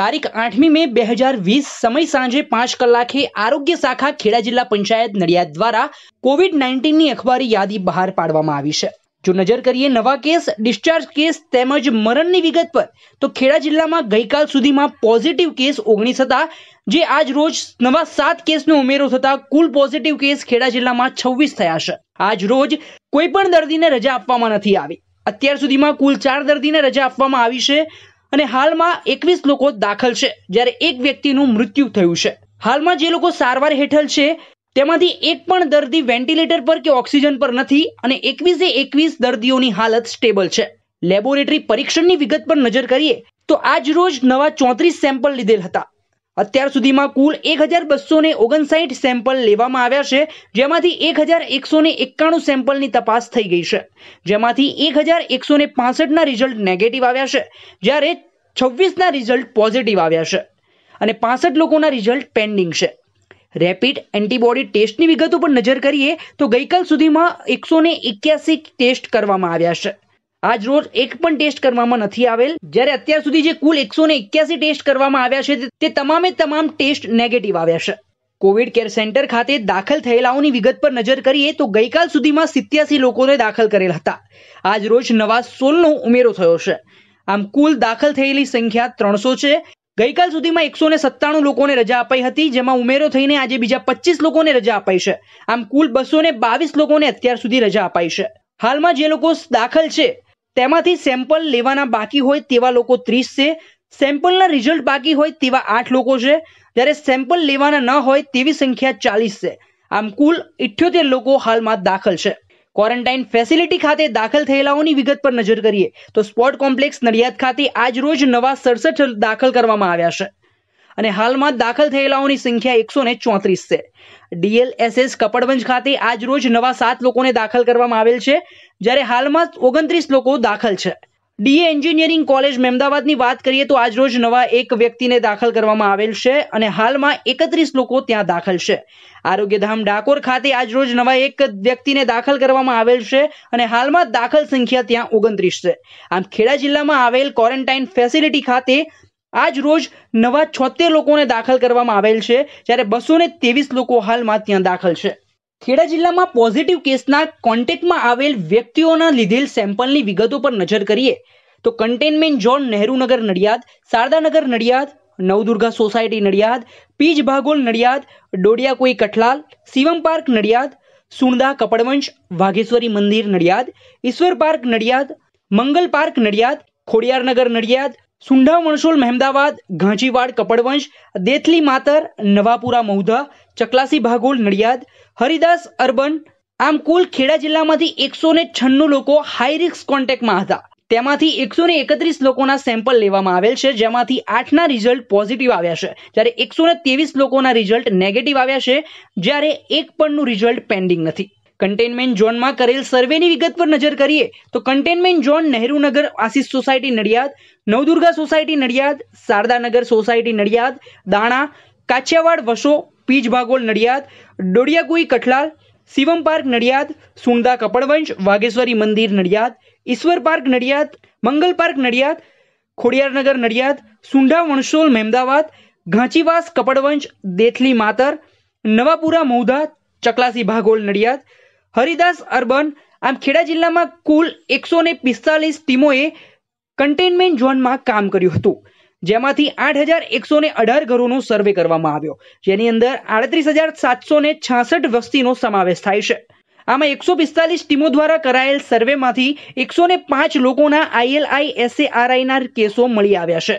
તારીખ આઠમી મે બે હજાર વીસ સમય સાંજે પાંચ કલાકે આરોગ્ય શાખા ખેડા જિલ્લા પંચાયત નડિયાદ દ્વારા કોવિડ નાઇન્ટીનની અખબારી યાદી બહાર પાડવામાં આવી છે જો નજર કરીએ નવા કેસ ડિસ્ચાર્જ કેસ તેમજ મરણની વિગત પર તો ખેડા જિલ્લામાં ગઈકાલ સુધીમાં પોઝિટિવ કેસ ઓગણીસ હતા જે આજ રોજ નવા સાત કેસનો ઉમેરો થતા કુલ પોઝિટિવ કેસ ખેડા જિલ્લામાં છવ્વીસ થયા છે આજ રોજ કોઈ પણ દર્દીને રજા આપવામાં નથી આવી અત્યાર સુધીમાં કુલ ચાર દર્દીને રજા આપવામાં આવી છે અને હાલમાં એકવીસ લોકો દાખલ છે જ્યારે એક વ્યક્તિનું મૃત્યુ થયું છે હાલમાં જે લોકો સારવાર હેઠળ છે તેમાંથી એક પણ દર્દી વેન્ટિલેટર પર કે ઓક્સિજન પર નથી અને એકવીસે એકવીસ દર્દીઓની હાલત સ્ટેબલ છે લેબોરેટરી પરીક્ષણની વિગત પર નજર કરીએ તો આજ રોજ નવા ચોત્રીસ સેમ્પલ લીધેલ હતા અત્યાર સુધીમાં કુલ એક હજાર બસો ને ઓગણસાઠ સેમ્પલ લેવામાં આવ્યા છે જેમાંથી એક હજાર એકસો ને એકાણું સેમ્પલની તપાસ થઈ ગઈ છે જેમાંથી એક હજાર એકસો ને પાસઠના રિઝલ્ટ નેગેટિવ આવ્યા છે જ્યારે છવ્વીસના રિઝલ્ટ પોઝિટિવ આવ્યા છે અને પાસઠ લોકોના રિઝલ્ટ પેન્ડિંગ છે રેપિડ એન્ટીબોડી ટેસ્ટની વિગતો પર નજર કરીએ તો ગઈકાલ સુધીમાં એકસો ને એક્યાસી ટેસ્ટ કરવામાં આવ્યા છે આજ રોજ એક પણ ટેસ્ટ કરવામાં નથી આવેલ જ્યારે અત્યાર સુધી જે કુલ એકસો ને એક્યાસી ટેસ્ટ કરવામાં આવ્યા છે તે તમામે તમામ ટેસ્ટ નેગેટિવ આવ્યા છે કોવિડ કેર સેન્ટર ખાતે દાખલ થયેલાઓની વિગત પર નજર કરીએ તો ગઈકાલ સુધીમાં સિત્યાસી લોકોને દાખલ કરેલ હતા આજ રોજ નવા સોલનો ઉમેરો થયો છે આમ કુલ દાખલ થયેલી સંખ્યા ત્રણસો છે ગઈકાલ સુધીમાં એકસો ને સત્તાણું લોકોને રજા અપાઈ હતી જેમાં ઉમેરો થઈને આજે બીજા પચીસ લોકોને રજા અપાઈ છે આમ કુલ બસો ને બાવીસ લોકોને અત્યાર સુધી રજા અપાઈ છે હાલમાં જે લોકો દાખલ છે તેમાંથી સેમ્પલ લેવાના બાકી હોય તેવા લોકો ત્રીસ છે સેમ્પલના રિઝલ્ટ બાકી હોય તેવા આઠ લોકો છે જ્યારે સેમ્પલ લેવાના ન હોય તેવી સંખ્યા ચાલીસ છે આમ કુલ ઇઠ્યોતેર લોકો હાલમાં દાખલ છે ક્વોરન્ટાઇન ફેસિલિટી ખાતે દાખલ થયેલાઓની વિગત પર નજર કરીએ તો સ્પોર્ટ કોમ્પ્લેક્સ નડિયાદ ખાતે આજ રોજ નવા સડસઠ દાખલ કરવામાં આવ્યા છે અને હાલમાં દાખલ થયેલાઓની સંખ્યા એકસો ને ચોત્રીસ છે ડીએલએસએસ કપડવંજ ખાતે આજ રોજ નવા સાત લોકોને દાખલ કરવામાં આવેલ છે જ્યારે હાલમાં ઓગણત્રીસ લોકો દાખલ છે ડીએ એન્જિનિયરિંગ કોલેજ મહેમદાવાદની વાત કરીએ તો આજ રોજ નવા એક વ્યક્તિને દાખલ કરવામાં આવેલ છે અને હાલમાં એકત્રીસ લોકો ત્યાં દાખલ છે આરોગ્યધામ ડાકોર ખાતે આજ રોજ નવા એક વ્યક્તિને દાખલ કરવામાં આવેલ છે અને હાલમાં દાખલ સંખ્યા ત્યાં ઓગણત્રીસ છે આમ ખેડા જિલ્લામાં આવેલ ક્વોરન્ટાઇન ફેસિલિટી ખાતે આજ રોજ નવા છોતેર લોકોને દાખલ કરવામાં આવેલ છે જ્યારે બસો ત્રેવીસ લોકો હાલમાં ત્યાં દાખલ છે ખેડા જિલ્લામાં પોઝિટિવ કેસના કોન્ટેક્ટમાં આવેલ વ્યક્તિઓના લીધેલ સેમ્પલની વિગતો પર નજર કરીએ તો containment zone Nehrunagar Nadiad Sharadanagar Nadiad Navdurga society Nadiad Pij Bhagol Nadiad Dodiyakoi Kathlal Shivam park Nadiad Sunda Kapadvanj Vagheshwari મંદિર Nadiad Ishwar park Nadiad Mangal park Nadiad Khodiyarnagar Nadiad Sundha Mansol Mahemdavad Ghanchiwad Kapadvanj Dethli Matar Navapura Maudha Chaklasi Bhagol Nadiad Haridas urban આમ કુલ ખેડા જિલ્લામાંથી એકસો ને છન્નું લોકો હાઈ રિસ્ક કોન્ટેક્ટમાં હતા તેમાંથી એકસો ને એકત્રીસ લોકોના સેમ્પલ લેવામાં આવેલ છે જેમાંથી આઠના રિઝલ્ટ પોઝિટિવ આવ્યા છે જ્યારે એકસો ને ત્રેવીસ લોકોના રિઝલ્ટ નેગેટિવ આવ્યા છે જ્યારે એક પણનું રિઝલ્ટ પેન્ડિંગ નથી કન્ટેનમેન્ટ ઝોનમાં કરેલ સર્વેની વિગત પર નજર કરીએ તો containment zone Nehrunagar Ashish society Nadiad Navdurga society Nadiad Sharadanagar society Nadiad Dana Kachhiyawad Vaso Pij Bhagol Nadiad Dodiyakui Kathlal Shivam park Nadiad Sunda Kapadvanj Vagheshwari મંદિર Nadiad Ishwar park Nadiad Mangal park Nadiad Khodiyarnagar Nadiad Sundha Vansol Mahemdavad Ghanchivas Kapadvanj Dethli Matar Navapura Maudha Chaklasi Bhagol Nadiad Haridas urban આમ ખેડા જિલ્લામાં કુલ એકસો ને પિસ્તાલીસ ટીમોએ કન્ટેનમેન્ટ ઝોનમાં કામ કર્યું હતું જેમાંથી આઠ હજાર એકસો ને અઢાર ઘરોનો સર્વે કરવામાં આવ્યો જેની અંદર આડત્રીસ હજાર સાતસો ને છાસઠ વસ્તીનો સમાવેશ થાય છે આમાં એકસો પિસ્તાલીસ ટીમો દ્વારા કરાયેલ સર્વેમાંથી એકસો ને પાંચ લોકોના આઈએલઆઈ એસએઆરઆઈના કેસો મળી આવ્યા છે